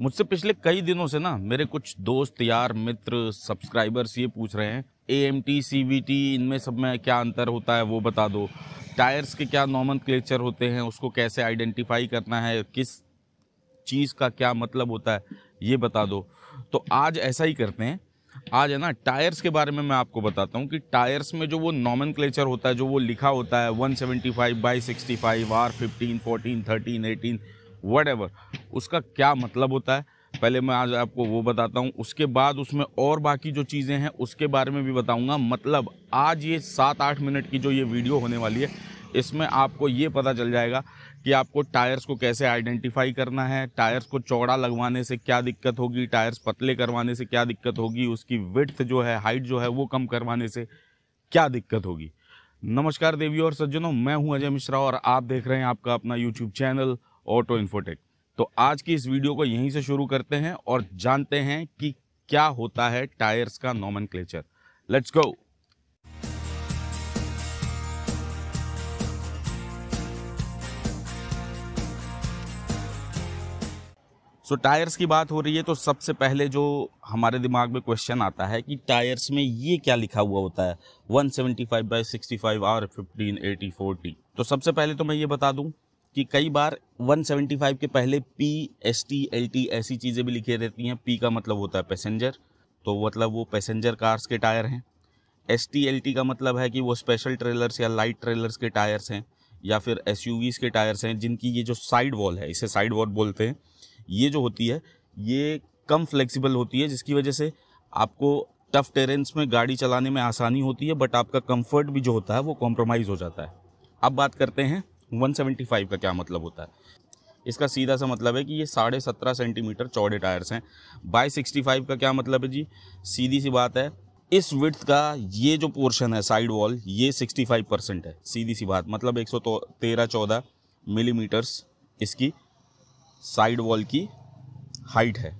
मुझसे पिछले कई दिनों से ना मेरे कुछ दोस्त यार मित्र सब्सक्राइबर्स ये पूछ रहे हैं A M T C V T इनमें सब में क्या अंतर होता है वो बता दो टायर्स के क्या नॉमन क्लेचर होते हैं उसको कैसे आइडेंटिफाई करना है किस चीज़ का क्या मतलब होता है ये बता दो तो आज ऐसा ही करते हैं आज है ना टायर्स के बारे में मैं आपको बताता हूँ कि टायर्स में जो वो नॉमन क्लेचर होता है जो वो लिखा होता है 175 seventy five by sixty five R fifteen fourteen thirteen eighteen whatever उसका क्या मतलब होता है पहले मैं आज आपको वो बताता हूँ उसके बाद उसमें और बाकी जो चीज़ें हैं उसके बारे में भी बताऊँगा मतलब आज ये सात आठ मिनट की जो ये वीडियो होने वाली है इसमें आपको ये पता चल जाएगा कि आपको टायर्स को कैसे आइडेंटिफाई करना है टायर्स को चौड़ा लगवाने से क्या दिक्कत होगी टायर्स पतले करवाने से क्या दिक्कत होगी उसकी विड्थ जो है हाइट जो है वो कम करवाने से क्या दिक्कत होगी नमस्कार देवी और सज्जनों मैं हूं अजय मिश्रा और आप देख रहे हैं आपका अपना यूट्यूब चैनल ऑटो इन्फोटेक तो आज की इस वीडियो को यहीं से शुरू करते हैं और जानते हैं कि क्या होता है टायर्स का nomenclature let's go so so, tyres की बात हो रही है तो सबसे पहले जो हमारे दिमाग में क्वेश्चन आता है कि टायर्स में ये क्या लिखा हुआ होता है 175 seventy five by sixty five R fifteen eighty forty तो सबसे पहले तो मैं ये बता दूं कि कई बार 175 के पहले P S T L T ऐसी चीज़ें भी लिखी रहती हैं पी का मतलब होता है पैसेंजर तो मतलब वो पैसेंजर कार्स के टायर हैं एस टी एल टी का मतलब है कि वो स्पेशल ट्रेलर्स या लाइट ट्रेलर्स के टायर्स हैं या फिर एस यू वीज के टायर्स हैं जिनकी ये जो साइड वॉल है इसे साइड वॉल बोलते हैं ये जो होती है ये कम फ्लेक्सिबल होती है जिसकी वजह से आपको टफ टेरेंस में गाड़ी चलाने में आसानी होती है बट आपका कंफर्ट भी जो होता है वो कॉम्प्रोमाइज़ हो जाता है अब बात करते हैं 175 का क्या मतलब होता है इसका सीधा सा मतलब है कि ये साढ़े सत्रह सेंटीमीटर चौड़े टायर्स हैं बाई सिक्सटी फाइव का क्या मतलब है जी सीधी सी बात है इस विथ का ये जो पोर्शन है साइड वॉल ये सिक्सटी फाइव परसेंट है सीधी सी बात मतलब एक सौ तो तेरह चौदह मिलीमीटर्स इसकी साइड वॉल की हाइट है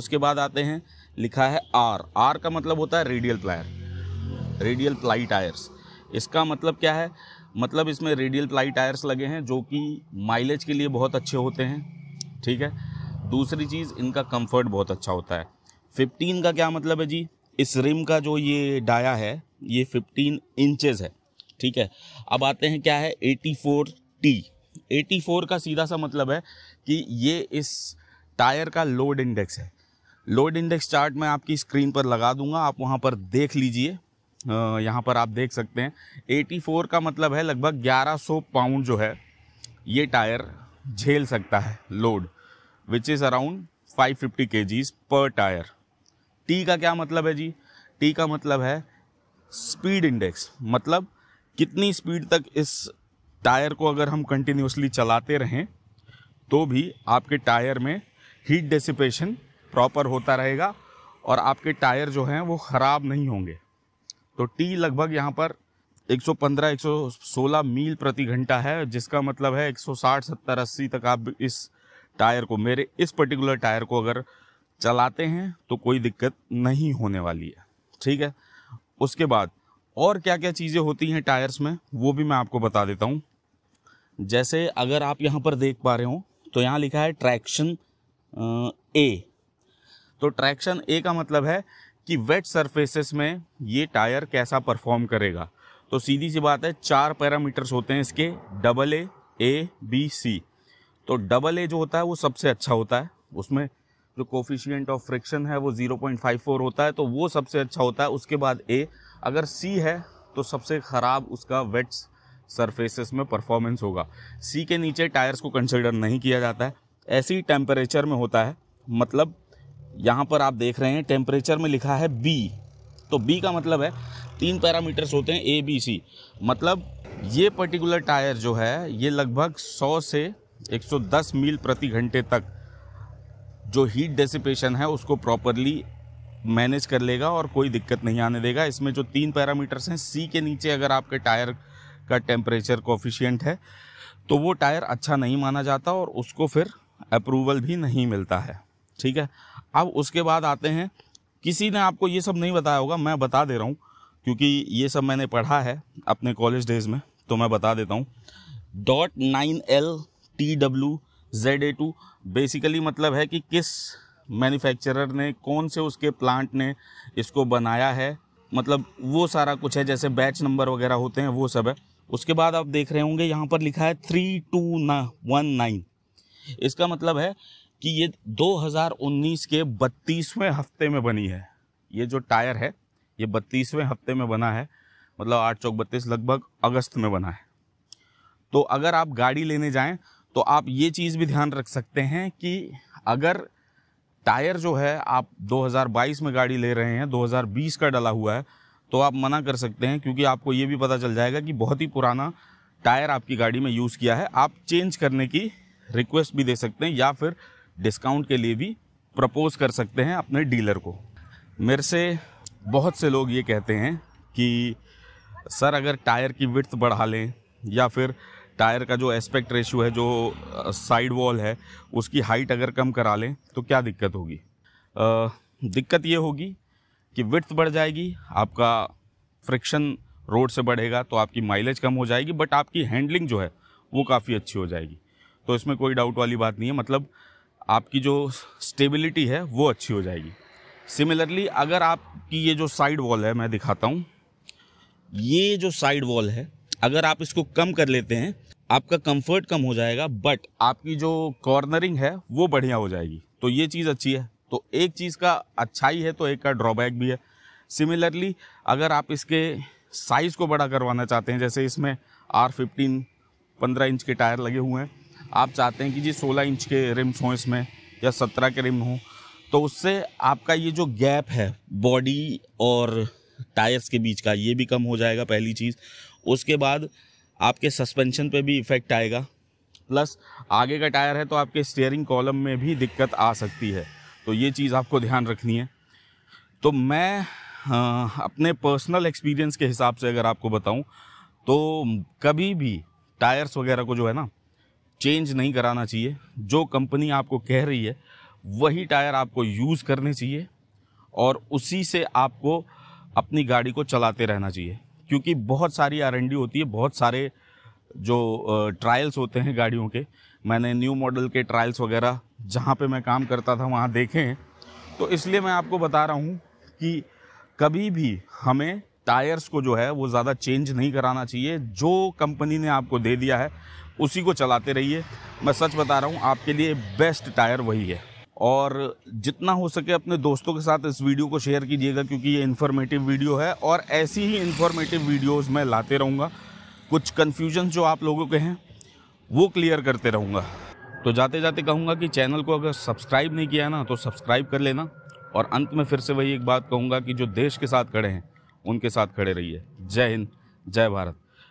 उसके बाद आते हैं लिखा है आर आर का मतलब होता है radial plier radial ply tyres इसका मतलब क्या है मतलब इसमें रेडियल प्लाई टायर्स लगे हैं जो कि माइलेज के लिए बहुत अच्छे होते हैं ठीक है दूसरी चीज़ इनका कंफर्ट बहुत अच्छा होता है 15 का क्या मतलब है जी इस रिम का जो ये डाया है ये 15 इंचेस है ठीक है अब आते हैं क्या है 84T टी 84 का सीधा सा मतलब है कि ये इस टायर का लोड इंडेक्स है लोड इंडेक्स चार्ट मैं आपकी स्क्रीन पर लगा दूंगा आप वहाँ पर देख लीजिए यहाँ पर आप देख सकते हैं 84 का मतलब है लगभग 1100 पाउंड जो है ये टायर झेल सकता है load which is around 550 fifty पर टायर टी का क्या मतलब है जी टी का मतलब है स्पीड इंडेक्स मतलब कितनी स्पीड तक इस टायर को अगर हम कंटिन्यूसली चलाते रहें तो भी आपके टायर में हीट डिसिपेशन प्रॉपर होता रहेगा और आपके टायर जो हैं वो ख़राब नहीं होंगे तो टी लगभग यहाँ पर 115 116 मील प्रति घंटा है जिसका मतलब है 160 70 80 तक आप इस टायर को मेरे इस पर्टिकुलर टायर को अगर चलाते हैं तो कोई दिक्कत नहीं होने वाली है ठीक है उसके बाद और क्या क्या चीज़ें होती हैं टायर्स में वो भी मैं आपको बता देता हूँ जैसे अगर आप यहाँ पर देख पा रहे हो तो यहाँ लिखा है ट्रैक्शन ए तो ट्रैक्शन ए का मतलब है कि वेट सरफेसेस में ये टायर कैसा परफॉर्म करेगा तो सीधी सी बात है चार पैरामीटर्स होते हैं इसके double A A B C तो डबल ए जो होता है वो सबसे अच्छा होता है उसमें जो कोफिशियंट ऑफ फ्रिक्शन है वो 0.54 होता है तो वो सबसे अच्छा होता है उसके बाद ए अगर सी है तो सबसे ख़राब उसका वेट्स सरफेसेस में परफॉर्मेंस होगा सी के नीचे टायर्स को कंसिडर नहीं किया जाता है ऐसे ही टेम्परेचर में होता है मतलब यहाँ पर आप देख रहे हैं टेम्परेचर में लिखा है बी तो बी का मतलब है तीन पैरामीटर्स होते हैं ए बी सी मतलब ये पर्टिकुलर टायर जो है ये लगभग 100 से 110 मील प्रति घंटे तक जो हीट डेसिपेशन है उसको प्रॉपरली मैनेज कर लेगा और कोई दिक्कत नहीं आने देगा इसमें जो तीन पैरामीटर्स हैं सी के नीचे अगर आपके टायर का टेम्परेचर कोफिशियंट है तो वो टायर अच्छा नहीं माना जाता और उसको फिर अप्रूवल भी नहीं मिलता है ठीक है अब उसके बाद आते हैं किसी ने आपको ये सब नहीं बताया होगा मैं बता दे रहा हूँ क्योंकि ये सब मैंने पढ़ा है अपने कॉलेज डेज में तो मैं बता देता हूँ dot nine L T W Z A two basically मतलब है कि किस मैन्युफैक्चरर ने कौन से उसके प्लांट ने इसको बनाया है मतलब वो सारा कुछ है जैसे बैच नंबर वगैरह होते हैं वो सब है उसके बाद आप देख रहे होंगे यहाँ पर लिखा है थ्री टू ना वन नाइन इसका मतलब है कि ये 2019 के 32वें हफ्ते में बनी है ये जो टायर है ये 32वें हफ्ते में बना है मतलब आठ चौक बत्तीस लगभग अगस्त में बना है तो अगर आप गाड़ी लेने जाएं तो आप ये चीज़ भी ध्यान रख सकते हैं कि अगर टायर जो है आप 2022 में गाड़ी ले रहे हैं 2020 का डला हुआ है तो आप मना कर सकते हैं क्योंकि आपको ये भी पता चल जाएगा कि बहुत ही पुराना टायर आपकी गाड़ी में यूज़ किया है आप चेंज करने की रिक्वेस्ट भी दे सकते हैं या फिर डिस्काउंट के लिए भी प्रपोज कर सकते हैं अपने डीलर को मेरे से बहुत से लोग ये कहते हैं कि सर अगर टायर की विथ बढ़ा लें या फिर टायर का जो एस्पेक्ट रेशियो है जो साइड वॉल है उसकी हाइट अगर कम करा लें तो क्या दिक्कत होगी दिक्कत ये होगी कि विथ बढ़ जाएगी आपका फ्रिक्शन रोड से बढ़ेगा तो आपकी माइलेज कम हो जाएगी बट आपकी हैंडलिंग जो है वो काफ़ी अच्छी हो जाएगी तो इसमें कोई डाउट वाली बात नहीं है मतलब आपकी जो स्टेबिलिटी है वो अच्छी हो जाएगी सिमिलरली अगर आपकी ये जो साइड वॉल है मैं दिखाता हूँ ये जो साइड वॉल है अगर आप इसको कम कर लेते हैं आपका कंफर्ट कम हो जाएगा बट आपकी जो कॉर्नरिंग है वो बढ़िया हो जाएगी तो ये चीज़ अच्छी है तो एक चीज़ का अच्छाई है तो एक का ड्रॉबैक भी है सिमिलरली अगर आप इसके साइज़ को बड़ा करवाना चाहते हैं जैसे इसमें आर फिफ्टीन पंद्रह इंच के टायर लगे हुए हैं आप चाहते हैं कि जी 16 इंच के रिम्स हों इसमें या 17 के रिम हों तो उससे आपका ये जो गैप है बॉडी और टायर्स के बीच का ये भी कम हो जाएगा पहली चीज़ उसके बाद आपके सस्पेंशन पे भी इफ़ेक्ट आएगा प्लस आगे का टायर है तो आपके स्टेयरिंग कॉलम में भी दिक्कत आ सकती है तो ये चीज़ आपको ध्यान रखनी है तो मैं आ, अपने पर्सनल एक्सपीरियंस के हिसाब से अगर आपको बताऊं तो कभी भी टायर्स वगैरह को जो है ना चेंज नहीं कराना चाहिए जो कंपनी आपको कह रही है वही टायर आपको यूज़ करने चाहिए और उसी से आपको अपनी गाड़ी को चलाते रहना चाहिए क्योंकि बहुत सारी आर होती है बहुत सारे जो ट्रायल्स होते हैं गाड़ियों के मैंने न्यू मॉडल के ट्रायल्स वगैरह जहाँ पे मैं काम करता था वहाँ देखे हैं तो इसलिए मैं आपको बता रहा हूँ कि कभी भी हमें टायर्स को जो है वो ज़्यादा चेंज नहीं कराना चाहिए जो कंपनी ने आपको दे दिया है उसी को चलाते रहिए मैं सच बता रहा हूँ आपके लिए बेस्ट टायर वही है और जितना हो सके अपने दोस्तों के साथ इस वीडियो को शेयर कीजिएगा क्योंकि ये इन्फॉर्मेटिव वीडियो है और ऐसी ही इन्फॉर्मेटिव वीडियोज़ मैं लाते रहूँगा कुछ कन्फ्यूजन जो आप लोगों के हैं वो क्लियर करते रहूँगा तो जाते जाते कहूँगा कि चैनल को अगर सब्सक्राइब नहीं किया ना तो सब्सक्राइब कर लेना और अंत में फिर से वही एक बात कहूँगा कि जो देश के साथ खड़े हैं उनके साथ खड़े रहिए जय हिंद जय भारत